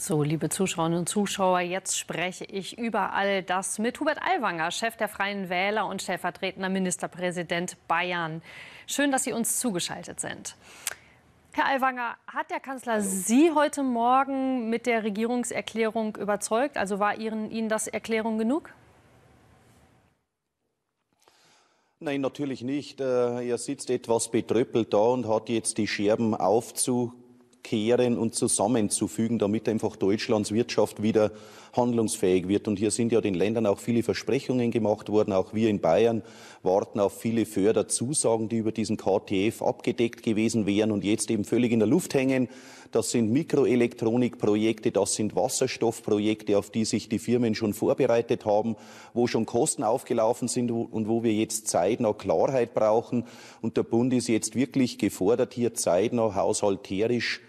So, liebe Zuschauerinnen und Zuschauer, jetzt spreche ich über all das mit Hubert Aiwanger, Chef der Freien Wähler und stellvertretender Ministerpräsident Bayern. Schön, dass Sie uns zugeschaltet sind. Herr Aiwanger, hat der Kanzler Hallo. Sie heute Morgen mit der Regierungserklärung überzeugt? Also war Ihnen, Ihnen das Erklärung genug? Nein, natürlich nicht. Äh, er sitzt etwas betröppelt da und hat jetzt die Scherben aufzu kehren und zusammenzufügen, damit einfach Deutschlands Wirtschaft wieder handlungsfähig wird. Und hier sind ja den Ländern auch viele Versprechungen gemacht worden. Auch wir in Bayern warten auf viele Förderzusagen, die über diesen KTF abgedeckt gewesen wären und jetzt eben völlig in der Luft hängen. Das sind Mikroelektronikprojekte, das sind Wasserstoffprojekte, auf die sich die Firmen schon vorbereitet haben, wo schon Kosten aufgelaufen sind und wo wir jetzt zeitnah Klarheit brauchen. Und der Bund ist jetzt wirklich gefordert, hier zeitnah haushalterisch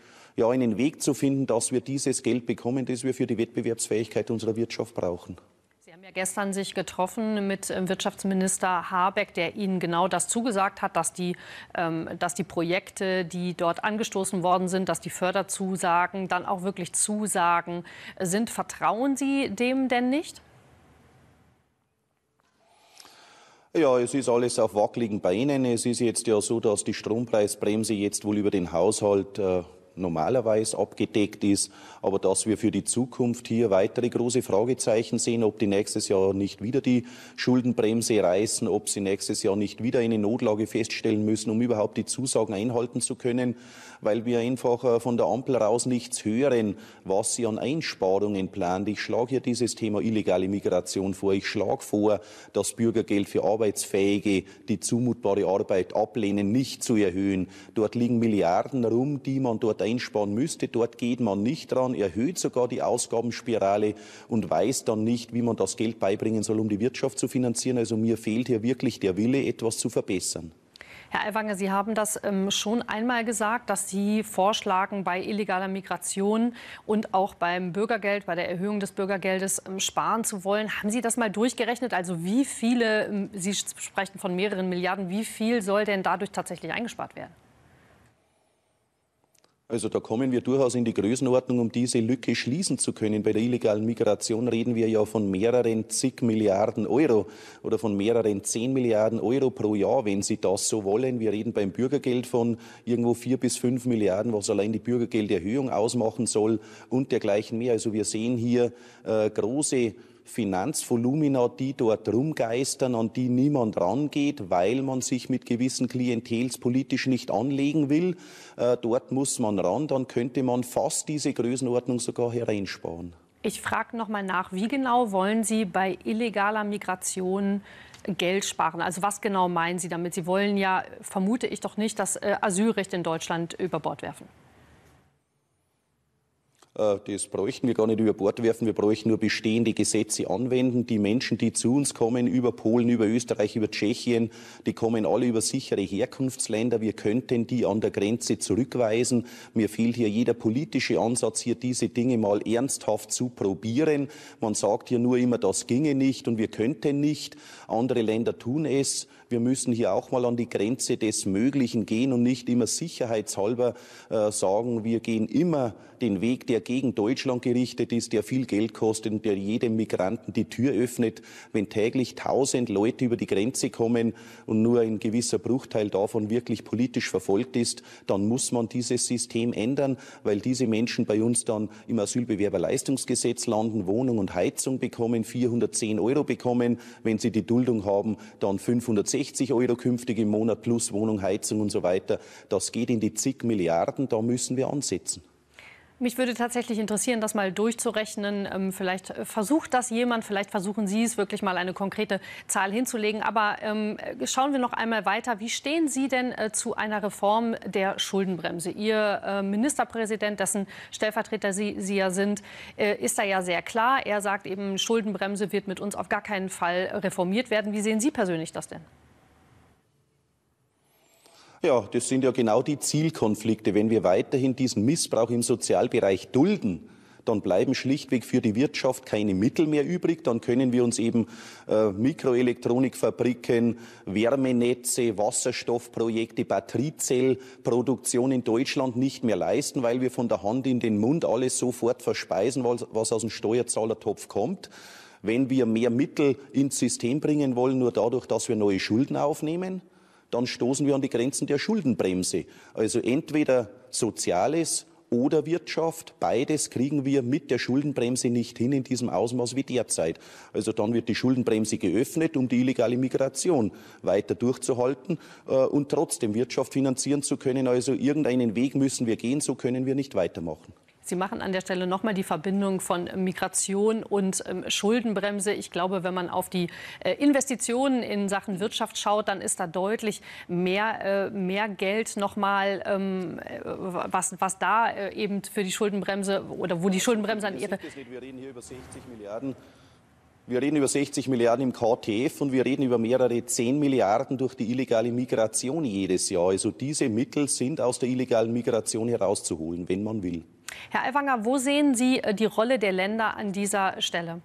ja, einen Weg zu finden, dass wir dieses Geld bekommen, das wir für die Wettbewerbsfähigkeit unserer Wirtschaft brauchen. Sie haben ja gestern sich getroffen mit ähm, Wirtschaftsminister Habeck, der Ihnen genau das zugesagt hat, dass die, ähm, dass die Projekte, die dort angestoßen worden sind, dass die Förderzusagen dann auch wirklich Zusagen sind. Vertrauen Sie dem denn nicht? Ja, es ist alles auf wackeligen Beinen. Es ist jetzt ja so, dass die Strompreisbremse jetzt wohl über den Haushalt äh, normalerweise abgedeckt ist. Aber dass wir für die Zukunft hier weitere große Fragezeichen sehen, ob die nächstes Jahr nicht wieder die Schuldenbremse reißen, ob sie nächstes Jahr nicht wieder eine Notlage feststellen müssen, um überhaupt die Zusagen einhalten zu können, weil wir einfach äh, von der Ampel raus nichts hören, was sie an Einsparungen plant. Ich schlage hier dieses Thema illegale Migration vor. Ich schlage vor, das Bürgergeld für Arbeitsfähige, die zumutbare Arbeit ablehnen, nicht zu erhöhen. Dort liegen Milliarden rum, die man dort ein einsparen müsste. Dort geht man nicht dran, erhöht sogar die Ausgabenspirale und weiß dann nicht, wie man das Geld beibringen soll, um die Wirtschaft zu finanzieren. Also mir fehlt hier wirklich der Wille, etwas zu verbessern. Herr Alwanger, Sie haben das ähm, schon einmal gesagt, dass Sie vorschlagen, bei illegaler Migration und auch beim Bürgergeld, bei der Erhöhung des Bürgergeldes ähm, sparen zu wollen. Haben Sie das mal durchgerechnet? Also wie viele, ähm, Sie sprechen von mehreren Milliarden, wie viel soll denn dadurch tatsächlich eingespart werden? Also da kommen wir durchaus in die Größenordnung, um diese Lücke schließen zu können. Bei der illegalen Migration reden wir ja von mehreren zig Milliarden Euro oder von mehreren zehn Milliarden Euro pro Jahr, wenn Sie das so wollen. Wir reden beim Bürgergeld von irgendwo vier bis fünf Milliarden, was allein die Bürgergelderhöhung ausmachen soll und dergleichen mehr. Also wir sehen hier äh, große Finanzvolumina, die dort rumgeistern, an die niemand rangeht, weil man sich mit gewissen Klientels politisch nicht anlegen will. Äh, dort muss man ran, dann könnte man fast diese Größenordnung sogar hereinsparen. Ich frage nochmal nach, wie genau wollen Sie bei illegaler Migration Geld sparen? Also was genau meinen Sie damit? Sie wollen ja, vermute ich doch nicht, das äh, Asylrecht in Deutschland über Bord werfen. Äh, das bräuchten wir gar nicht über Bord werfen. Wir bräuchten nur bestehende Gesetze anwenden. Die Menschen, die zu uns kommen, über Polen, über Österreich, über Tschechien, die kommen alle über sichere Herkunftsländer. Wir könnten die an der Grenze zurückweisen. Mir fehlt hier jeder politische Ansatz, hier diese Dinge mal ernsthaft zu probieren. Man sagt hier nur immer, das ginge nicht und wir könnten nicht. Andere Länder tun es. Wir müssen hier auch mal an die Grenze des Möglichen gehen und nicht immer sicherheitshalber äh, sagen, wir gehen immer den Weg der der gegen Deutschland gerichtet ist, der viel Geld kostet und der jedem Migranten die Tür öffnet, wenn täglich tausend Leute über die Grenze kommen und nur ein gewisser Bruchteil davon wirklich politisch verfolgt ist, dann muss man dieses System ändern, weil diese Menschen bei uns dann im Asylbewerberleistungsgesetz landen, Wohnung und Heizung bekommen, 410 Euro bekommen, wenn sie die Duldung haben, dann 560 Euro künftig im Monat plus Wohnung, Heizung und so weiter. Das geht in die zig Milliarden, da müssen wir ansetzen. Mich würde tatsächlich interessieren, das mal durchzurechnen. Ähm, vielleicht äh, versucht das jemand, vielleicht versuchen Sie es wirklich mal eine konkrete Zahl hinzulegen. Aber ähm, äh, schauen wir noch einmal weiter. Wie stehen Sie denn äh, zu einer Reform der Schuldenbremse? Ihr äh, Ministerpräsident, dessen Stellvertreter Sie, Sie ja sind, äh, ist da ja sehr klar. Er sagt eben, Schuldenbremse wird mit uns auf gar keinen Fall reformiert werden. Wie sehen Sie persönlich das denn? Ja, das sind ja genau die Zielkonflikte. Wenn wir weiterhin diesen Missbrauch im Sozialbereich dulden, dann bleiben schlichtweg für die Wirtschaft keine Mittel mehr übrig. Dann können wir uns eben äh, Mikroelektronikfabriken, Wärmenetze, Wasserstoffprojekte, Batteriezellproduktion in Deutschland nicht mehr leisten, weil wir von der Hand in den Mund alles sofort verspeisen, was, was aus dem Steuerzahlertopf kommt wenn wir mehr Mittel ins System bringen wollen, nur dadurch, dass wir neue Schulden aufnehmen? dann stoßen wir an die Grenzen der Schuldenbremse. Also entweder Soziales oder Wirtschaft, beides kriegen wir mit der Schuldenbremse nicht hin in diesem Ausmaß wie derzeit. Also dann wird die Schuldenbremse geöffnet, um die illegale Migration weiter durchzuhalten äh, und trotzdem Wirtschaft finanzieren zu können. Also irgendeinen Weg müssen wir gehen, so können wir nicht weitermachen. Sie machen an der Stelle nochmal die Verbindung von Migration und ähm, Schuldenbremse. Ich glaube, wenn man auf die äh, Investitionen in Sachen Wirtschaft schaut, dann ist da deutlich mehr, äh, mehr Geld nochmal, ähm, äh, was, was da äh, eben für die Schuldenbremse oder wo die Schuldenbremse an ihre. Wir reden hier über 60 Milliarden. Wir reden über 60 Milliarden im KTF und wir reden über mehrere 10 Milliarden durch die illegale Migration jedes Jahr. Also diese Mittel sind aus der illegalen Migration herauszuholen, wenn man will. Herr Alwanger, wo sehen Sie äh, die Rolle der Länder an dieser Stelle?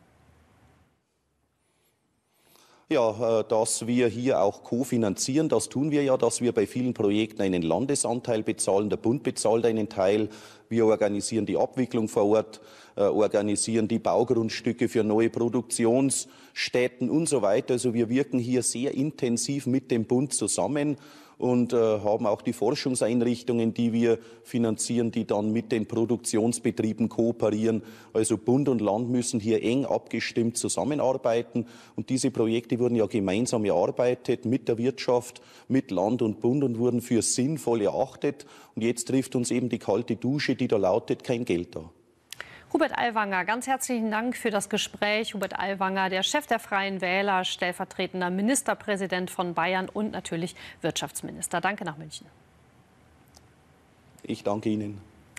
Ja, äh, dass wir hier auch kofinanzieren, das tun wir ja, dass wir bei vielen Projekten einen Landesanteil bezahlen, der Bund bezahlt einen Teil, wir organisieren die Abwicklung vor Ort, äh, organisieren die Baugrundstücke für neue Produktionsstätten und so weiter. Also wir wirken hier sehr intensiv mit dem Bund zusammen und äh, haben auch die Forschungseinrichtungen, die wir finanzieren, die dann mit den Produktionsbetrieben kooperieren. Also Bund und Land müssen hier eng abgestimmt zusammenarbeiten. Und diese Projekte wurden ja gemeinsam erarbeitet mit der Wirtschaft, mit Land und Bund und wurden für sinnvoll erachtet. Und jetzt trifft uns eben die kalte Dusche, die da lautet, kein Geld da. Hubert Alwanger, ganz herzlichen Dank für das Gespräch. Hubert Alwanger, der Chef der Freien Wähler, stellvertretender Ministerpräsident von Bayern und natürlich Wirtschaftsminister. Danke nach München. Ich danke Ihnen.